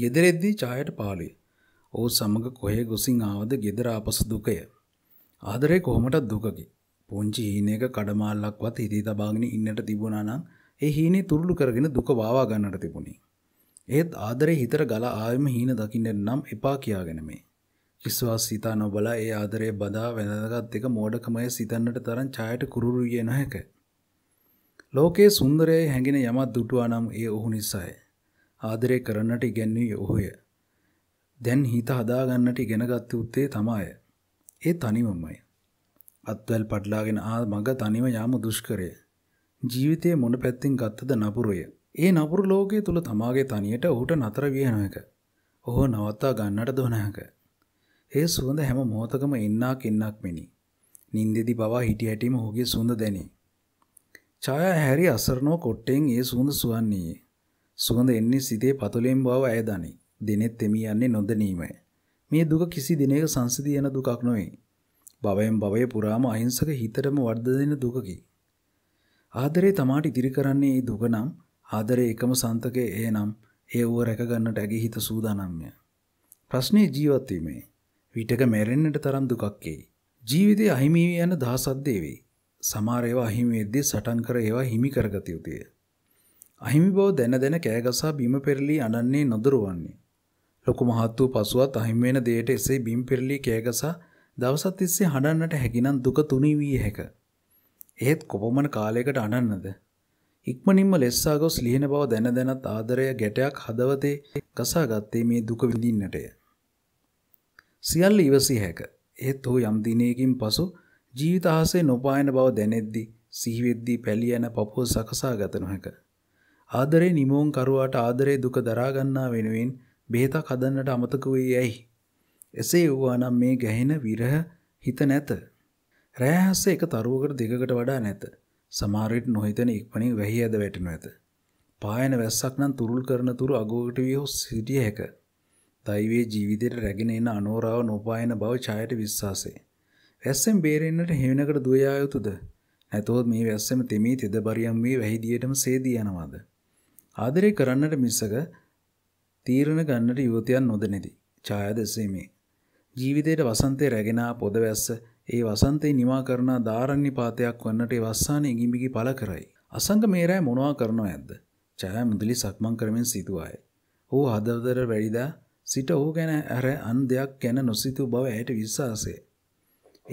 ගෙදරෙද්දී ඡායට පාළුයි. ඔහු සමග කොහේ ගොසින් ආවද ගෙදර ආපසු දුකය. ආදරේ කොහොමටත් දුකකි. පුංචි හීනයක කඩමාල්ලක්වත් හිතේ තබාගෙන ඉන්නට තිබුණා නම් ඒ හීනේ තුරුළු කරගෙන දුක වාවා ගන්නට තිබුණේ. ඒත් ආදරේ හිතට ගලා ආවෙම හීන දකින්නට නම් එපා කියාගෙන මේ. විශ්වාස සිතා නොබලා ඒ ආදරේ බදා වැළඳගත් එක මෝඩකමය සිතන්නට තරම් ඡායට කුරුරු විය නොහැක. ලෝකයේ සුන්දරයේ හැඟෙන යමක් දුටුවා නම් ඒ ඔහු නිසායි. ආදරය කරන්නට ඉගැන්වී ඔහුය. දැන් හිත හදාගන්නට ඉගෙනගත්ත උත්තේ තමාය. ඒ තනිවමයි. අත්වැල් පටලාගෙන ආ මඟ තනිව යාම දුෂ්කරය. ජීවිතයේ මොන පැත්තින් ගත්තද නපුරුය. ඒ නපුරු ලෝකයේ තුළ තමාගේ තනියට ඔහුට නතර වියන එක. ඔහු නවත්තා ගන්නට දොනහැක. ඒ සුවඳ හැම මොහොතකම ඉන්නක් ඉන්නක් මෙනි. නින්දෙදි බවා හිටි හැටිම ඔහුගේ සුඳ දැනේ. ඡායා හැරි අසරණව කොට්ටෙන් ඒ සුඳ සුවන්නේ. සුවඳ එන්නේ සිතේ පතුලෙන් බව ඇය දනී. දිනෙත් එමි යන්නේ නොදැනීමයි. මේ දුක කිසි දිනයක සංසිඳී යන දුකක් නොවේ. භවයෙන් භවය පුරාම අහිංසක හිතටම වර්ධදෙන දුකකි. ආදරේ තමාට ඉදිරි කරන්නේ මේ දුක නම් ආදරේ එකම සන්තකයේ එනම් ඒ ඌව රැක ගන්නට ඇගේ හිත සූදානම්ය. ප්‍රශ්නේ ජීවත් වීමේ විටක මැරෙන්නට තරම් දුකක් එයි. ජීවිතේ අහිමි යන දහසක් දේවේ. සමහර ඒවා අහිමි වෙද්දී සටන් කර ඒවා හිමි කරගත යුතුය. අහිමි බව දැන දැන කෑගසා බිම පෙරලී අනන්නේ නොදරුවන්නේ. ලොකු මහත් වූ පසුවත් අහිමි වෙන දෙයට එසේ බිම් පෙරලී කෑගසා දවසක් තිස්සේ හඬන්නට හැකිනම් දුක තුනී වී හැක. එහෙත් කොපමණ කාලයකට අනන්නද? ඉක්මනින්ම ලෙස්සා ගොස් ලිහින බව දැන දැනත් ආදරය ගැටයක් හදවතේ ගසා ගත්තේ මේ දුක විඳින්නටය. සියල්ල ඉවසී හැක. එහෙත් ඔහු යම් දිනයකින් පසු ජීවිත අහසේ නොපායන බව දැනෙද්දී සිහිවෙද්දී පැලියන පපුව සකසා ගත නොහැක. ආදරේ නිමෝන්කරුවාට ආදරේ දුක දරාගන්නා වෙනුවෙන් බෙහෙතක් හදන්නට අමතක වූ යැයි. එසේ වූවානම් මේ ගැහෙන විරහ හිත නැත. රෑහස්ස එක තරුවකට දෙකකට වඩා නැත. සමහර විට නොහිතන ඉක්මනින් වැහි ඇද වැටෙනු ඇත. පායන වැස්සක් නම් තුරුල් කරන තුරු අගෝකට විය සිටිය හැක. දෛවයේ ජීවිතයට රැගෙන එන අනෝරාව නොපායන බව ඡායට විශ්වාසය. වැස්සෙන් බේරෙන්නට හේනකට දුවයා යුතුද? නැතොත් මේ වැස්සෙම තෙමී තෙදබරියම් වී වැහිදියටම සේදී යනවාද? ආදරය කරන්නට මිසක තීරණ ගන්නට යුවතියන් නොදනෙති. ඡාය දෙසීමේ. ජීවිතයට වසන්තය රැගෙනා පොදවැස්ස ඒ වසන්තේ නිවා කරනා ධාරණ්‍ය පාතයක් වන්නට වස්සාන ඉගිමිගි පල කරයි. අසංග මේරෑ මොනවා කරනවා ඇද්ද. ඡාය මුදලි සක්මන් කරමින් සිතුවාය. හෝ හදවදර වැඩිදා සිට ඔහු ගැන ඇර අන් දෙයක් ගැන නොසිතූ බව ඇයට විශ්වාසය.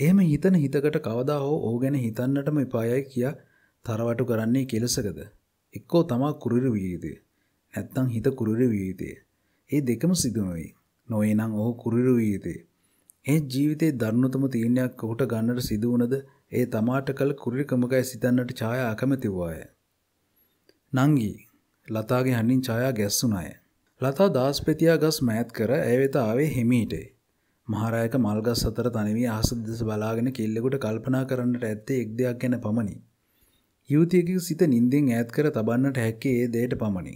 එහෙම හිතන හිතකට කවදා හෝ ඔහු ගැන හිතන්නටම එපායයි කියා තරවටු කරන්නේ කෙලසකද. එක්කෝ තමා කුරුර වියයුතුය නැත්තං හිත කුරුර වියයුතුය ඒ දෙකම සිදුනොයි නොේ නං ඔහු කුරුර වියයුතුය ඒ ජීවිතේ දරුණුතම තීරණයක් ඔහුට ගන්නට සිදු වුණද ඒ තමාට කල කුරිකමකයි සිතන්නට ඡායා අකමැතිවාය. නංගි ලතාගේ හඬින් ඡායා ගැස්සුණාය. ලතා දාස් පෙතියා ගස් මෑත් කර ඇය වෙත ආවේ හිමීටේ. මහරායක මල්ගස් අතර තනි වී අහස දෙස බලාගෙන කිල්ලෙකුට කල්පනා කරන්නට ඇත්තේ එක් දෙයක් ගැන පමණි. යුවතියකු සිත නින්දෙන් ඈත් කර තබන්නට හැක්කේ ඒ දෙයට පමණි.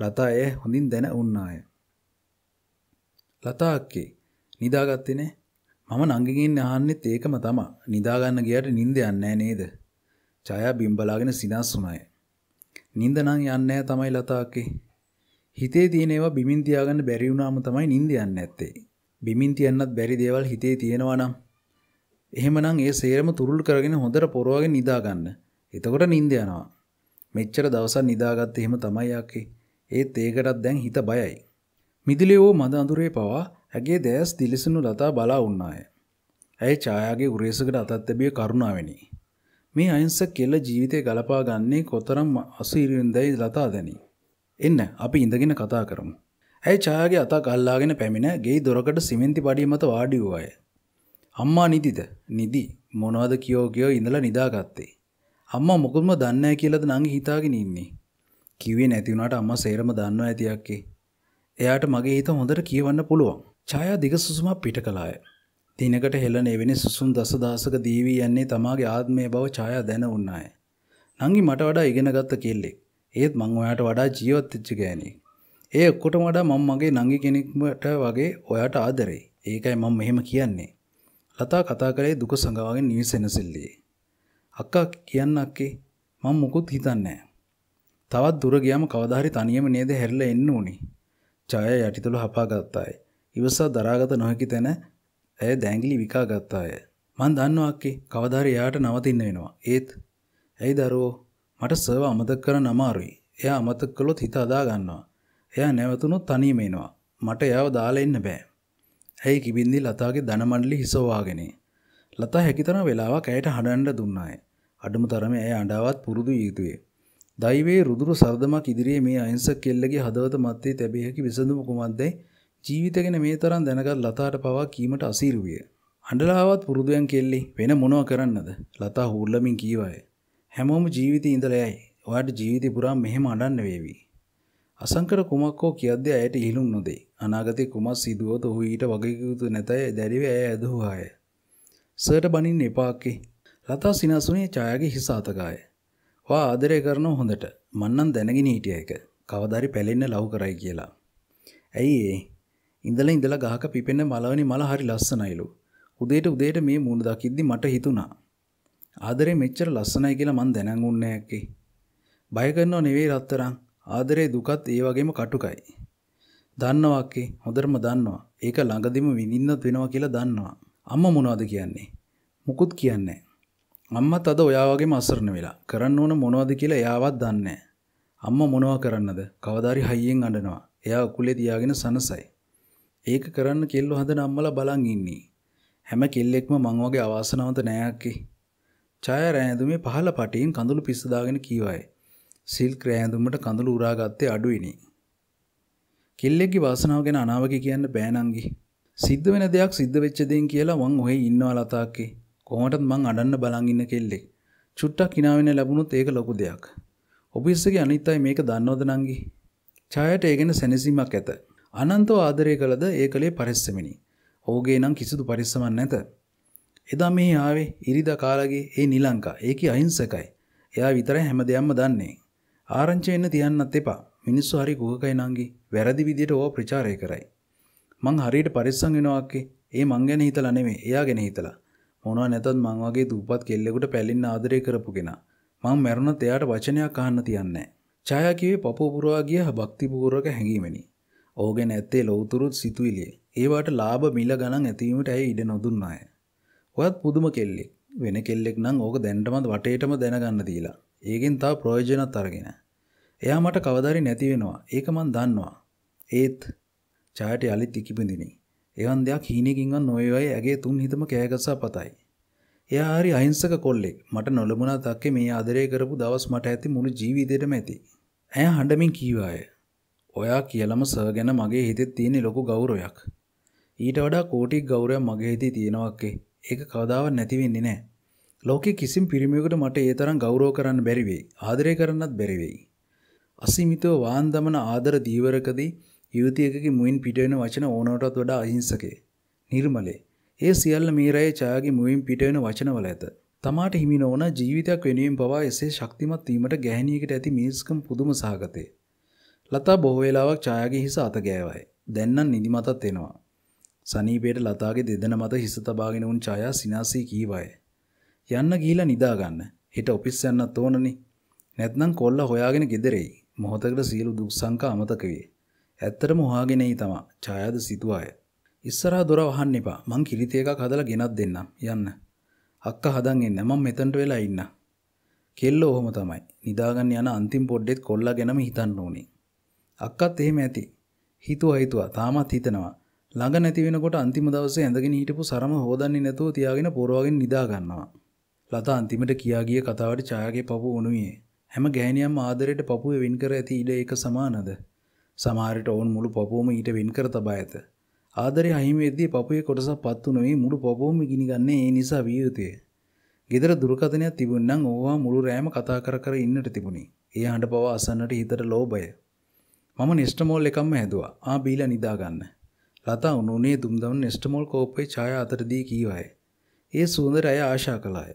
ලතා එය හොඳින් දැන උන්නාය. ලතා අක්කේ නිදාගත්තේ නෑ. මම නංගගෙන් අහන්නෙත් ඒකම තමා. නිදාගන්න ගියට නිින්ද යන්නේ නේද? ඡායා බිම්බලාගෙන සිනස් වුණාය. නිින්ද නම් යන්නේ තමයි ලතා අක්කේ. හිතේ තියෙන ඒවා බිමින් තියාගන්න බැරි වුණාම තමයි නිින්ද යන්නේ නැත්තේ. බිමින් තියන්නත් බැරි දේවල් හිතේ තියෙනවා නම් එහෙමනම් ඒ සේරම තුරුල් කරගෙන හොඳට පොරවගෙන නිදාගන්න. එතකොට නින්ද යනවා. මෙච්චර දවසක් නිදාගත්ත එහෙම තමයි යකේ. ඒත් ඒකටත් දැන් හිත බයයි. මිදිලියෝ මද අඳුරේ පවා ඇගේ දැස් දිලිසුණු ලතා බලා උන්නාය. ඇය ඡායාගේ උරේසකට අතත් තිබිය කරුණාවෙනි. මේ අහිංසක කෙල්ල ජීවිතේ ගලපා ගන්නේ කොතරම් අසීරුවෙන්දයි ලතා දැනි. එන්න අපි ඉඳගෙන කතා කරමු. ඇය ඡායාගේ අතක් අල්ලාගෙන පැමිණ ගේ දොරකට සිමෙන්ති පඩිය මත වාඩි වූ අය. අම්මා නිදිද? නිදි. මොනවද කියෝ කියෝ ඉඳලා නිදාගත්තේ. අම්මා මොකුත්ම දන්නේ කියලාද නංගි හිතාගෙන ඉන්නේ. කිව්වේ නැති වුණාට අම්මා සේරම දන්නවා ඇති අක්කේ. එයාට මගේ හිත හොඳට කියවන්න පුළුවන්. ඡායා දිග සුසුමක් පිට කළාය. දිනකට හෙළන එවැනි සුසුම් දසදහසක දීවි යන්නේ තමාගේ ආත්මය බව ඡායා දැන උන්නාය. නංගි මට වඩා ඉගෙනගත්ත කෙල්ලෙක්. ඒත් මං ඔයාට වඩා ජීවත් වෙච්ච ගෑණියෙක්. ඒ ඔක්කොටම වඩා මම මගේ නංගි කෙනෙක්ට වගේ ඔයාට ආදරෙයි. ඒකයි මම මෙහෙම කියන්නේ. ලතා කතා කරේ දුක සංගවාගෙන නිවිසෙනසිල්ලේ. අක්කා කියන්න අක්කේ මම මොකුත් හිතන්නේ තවත් දුර ගියාම කවදා හරි තනියම නේද හැරිලා එන්න ඕනි. ඡාය යටිතුල හපා ගත්තාය. ඉවසා දරාගත නොහැකි තැන ඇය දැඟලි විකා ගත්තාය. මං දන්නවා අක්කේ කවදා හරි එයාට නවතින්න වෙනවා. ඒත් ඇයි දරුවෝ මට සර්ව අමතක කරන්න අමාරුයි. එයා අමතක කළොත් හිත අදා ගන්නවා. එයා නැවතුනොත් තනියම එනවා. මට එයාව දාලා ඉන්න බෑ. ඇයි කිබින්දි ලතාගේ ධනමණ්ඩලි හිසවාගෙන. ලතා හැකිතරම් වෙලාවක් ඇයට හඬන්න දුන්නාය. අඩුම තරමේ ඇය අඬාවත් පුරුදු යුතුය. දෛවයේ රුදුරු සරදමක් ඉදිරියේ මේ අහිංසක කෙල්ලගේ හදවත මැත්තේ තැබිය හැකි විසඳුම කුමක්දයි ජීවිත ගැන මේ තරම් දැනගත් ලතාට පවා කීමට අසීරු විය. අඬලාවත් පුරුදුයන් කෙල්ලි වෙන මොනව කරන්නද? ලතා හූල්ලමින් කීවාය. හැමෝම ජීවිතේ ඉඳලා යයි. ඔයාට ජීවිතේ පුරා මෙහෙම අඬන්න වේවි. අසංකර කුමක් හෝ කියද්දී ඇයට ඉහිලුම් නොදේ. අනාගතේ කුමක් සිදුවොත් ඔහු ඊට වගකීම් නැතයි දැරිව ඇය ඇදහුවාය. සර්ට බනින්න එපාක්කේ. ලතා සිනසුනේ ඡායාගේ හිස අතගාය. වා ආදරය කරන හොඳට. මන්නම් දැනගෙන හිටිය එක. කවදාරි පැලෙන්න ලව් කරයි කියලා. ඇයි ඒ? ඉඳලා ඉඳලා ගහක පිපෙන මලවනි මල හරි ලස්සනයිලු. උදේට උදේට මේ මූණ දකිද්දි මට හිතුණා. ආදරේ මෙච්චර ලස්සනයි කියලා මන් දැනන් උන්නේ නැක්කේ. බය කරනව නෙවෙයි රත්තරන්. ආදරේ දුකත් ඒ වගේම කටුකයි. දන්නවාක්කේ හොඳටම දන්නවා. ඒක ළඟදිම විඳින්නත් වෙනවා කියලා දන්නවා. අම්ම මොනවද කියන්නේ මුකුත් කියන්නේ අම්මත් අද ඔයා වගේම අසරණ වෙලා කරන්න ඕන මොනවද කියලා එයාවත් දන්නේ අම්මා මොනවා කරන්නද කවදාරි හයියෙන් අඬනවා එයා උකුලේ තියාගෙන සනසයි ඒක කරන්න කෙල්ලෝ හදන අම්මලා බලන් ඉන්නේ හැම කෙල්ලෙක්ම මං වගේ අවාසනාවන්ත නෑකි ඡාය රෑඳුමේ පහළ පටින් කඳුළු පිස්ස දාගෙන කීවයි සිල්ක් රෑඳුමට කඳුළු උරාගත්තේ අඩුයිනි කෙල්ලෙක්ගේ වාසනාව ගැන අනාවකි කියන්න බෑ නංගි සිද්ධ වෙන දෙයක් සිද්ධ වෙච්ච දෙයින් කියලා මං ඔහේ ඉන්නවා ලතාක්කේ. කොහොමටත් මං අඬන්න බලන් ඉන්න කෙල්ලෙක්. චුට්ටක් hina වෙන්න ලැබුණොත් ඒක ලොකු දෙයක්. ඔෆිස් එකේ අනිත් අය මේක දන්නවද නංගි? ඡායට ඒ ගැන සැනසීමක් ඇත. අනන්තව ආදරය කළද ඒ කලේ පරිස්සමිනි. ඔහුගේ නම් කිසිදු පරිස්සමක් නැත. එදා මේ ආවේ ඉරිදා කාලගේ ඒ නිලංකා. ඒකේ අහිංසකයි. එයා විතරයි හැම දෙයක්ම දන්නේ. ආරංචි වෙන්න තියන්නත් එපා. මිනිස්සු හරි කුහකයි නංගි. වැරදි විදියට ඕවා ප්‍රචාරය කරයි. මං හරියට පරිස්සං වෙනවාක්කේ ඒ මං ගැන හිතලා නෙමේ එයා ගැන හිතලා මොනවා නැතත් මං වගේ දූපත් කෙල්ලෙකුට පැලින්න ආදරය කරපු කෙනා මං මැරුණත් එයාට වචනයක් අහන්න තියන්නේ ඡායා කිව්වේ පපෝපුරවා ගිය භක්තිපූර්වක හැඟීමෙනි ඕ ගැන ඇත්තේ ලෞතුරුත් සිතුවිලියේ ඒවට ලාභ මිල ගණන් ඇතිවීමට ඇයි ඉඩ නොදුන්නාය. ඔයත් පුදුම කෙල්ලෙක් වෙන කෙල්ලෙක් නම් ඕක දැන්ටමත් වටේටම දැනගන්න දීලා. ඒකෙන් තා ප්‍රයෝජනත් අරගෙන. එයා මට කවදාරි නැති වෙනවා. ඒක මන් දන්නවා. ඒත් ඡායට යලිත් ඉකිබඳිනි. එවන් දෙයක් හීනෙකින්වත් නොවේවයි ඇගේ තුන් හිතම කෑගසා පතයි. එයා හරි අහිංසක කොල්ලෙක්. මට නොලබුණා තක්කේ මේ ආදරය කරපු දවස් මට ඇති මුළු ජීවිතේටම ඇති. ඇය හඬමින් කීවාය. ඔයා කියලම සර් ගැන මගේ හිතෙත් තියෙන ලොකු ගෞරවයක්. ඊට වඩා කෝටික් ගෞරවයක් මගේ හිතේ තියෙනවක්කේ. ඒක කවදාවත් නැති වෙන්නේ නැහැ. ලෝකෙ කිසිම පිරිමියෙකුට මට ඒ තරම් ගෞරව කරන්න බැරි වෙයි. ආදරය කරන්නත් බැරි වෙයි. අසීමිතව වාන් දමන ආදර දීවරකදී යුවතියකගේ මුයින් පිටවෙන වචන ඕනෝටත් වඩා අහිංසකේ. නිර්මලේ. ඒ සියල්ල මීරයේ ඡායාගේ මුවින් පිටවෙන වචනවල ඇත. තමාට හිමි නොවන ජීවිතයක් වෙනුවෙන් පවා එසේ ශක්තිමත් වීමට ගැහණියකට ඇති මිනිස්කම් පුදුම සහගතේ. ලතා බොහෝ වෙලාවක් ඡායාගේ හිස අත ගෑවයි. දැන් නම් නිදිමතත් එනවා. සනීපයට ලතාගේ දෙදෙනා මත හිස තබාගෙන වුන් ඡායා සිනාසී කීවයි. යන්න ගිහිලා නිදා ගන්න. හෙට ඔෆිස් යන්නත් ඕනනේ. නැත්නම් කොල්ල හොයාගෙන ගෙදර එයි. මොහොතකට සියලු දුක් සංකා අමතක වේ. ඇත්තටම හොයාගෙනයි තමා ඡායාද සිතුවාය. ඉස්සරහා දොර වහන්න එපා. මං කිරිත එකක් හදලා ගෙනත් දෙන්නම්. යන්න. අක්කා හදන් එන්න. මං මෙතනට වෙලා ඉන්න. කෙල්ල ඔහොම තමයි. නිදාගන්න යන අන්තිම පොඩ්ඩෙත් කොල්ලා ගැනම හිතන්න ඕනේ. අක්කත් එහෙම ඇති. හිතුවා හිතුවා. තාමත් හිතනවා. ළඟ නැති වෙනකොට අන්තිම දවසේ ඇඳගෙන හිටපු සරම හොදන්නේ නැතුව තියාගෙන පොරවගෙන නිදා ගන්නවා. ලතා අන්තිමට කියා ගිය කතාවට ඡායාගේ පපුව උණුවේ. හැම ගෑණියක්ම ආදරයට පපුවේ වින් කර ඇති ඉඩ ඒක සමානද? සමහරට ඔවුන් මුළු පපුවම ඊට වෙන්කර තබා ඇත. ආදරය අහිමේදී පපුවේ කොටසක් පත්තු නොවේ මුළු පපුවම ගිනිගන්නේ ඒ නිසා විය යුතුය. ගෙදර දුරකථනයක් තිබුණනම් ඕවා මුළු රෑම කතා කර කර ඉන්නට තිබුණි. ඒ හඬ පවා අසන්නට හිතට ලෝභය. මම නෙස්ටමෝල් එකක්ම හැදුවා. ආ බීලා නිදා ගන්න. ලතා උණුනේ දුම්දම් නෙස්ටමෝල් කෝප්පේ ඡාය අතට දී කීවාය. ඒ සුන්දර අය ආශා කළාය.